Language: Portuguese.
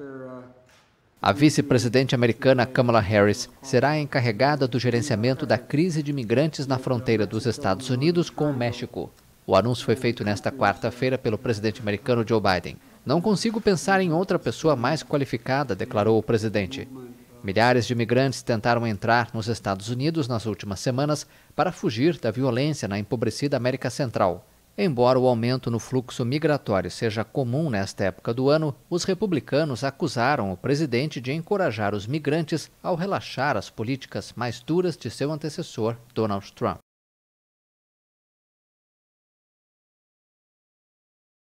Uh, A vice-presidente americana Kamala Harris será encarregada do gerenciamento da crise de imigrantes na fronteira dos Estados Unidos com o México. O anúncio foi feito nesta quarta-feira pelo presidente americano Joe Biden. Não consigo pensar em outra pessoa mais qualificada, declarou o presidente. Milhares de imigrantes tentaram entrar nos Estados Unidos nas últimas semanas para fugir da violência na empobrecida América Central. Embora o aumento no fluxo migratório seja comum nesta época do ano, os republicanos acusaram o presidente de encorajar os migrantes ao relaxar as políticas mais duras de seu antecessor, Donald Trump.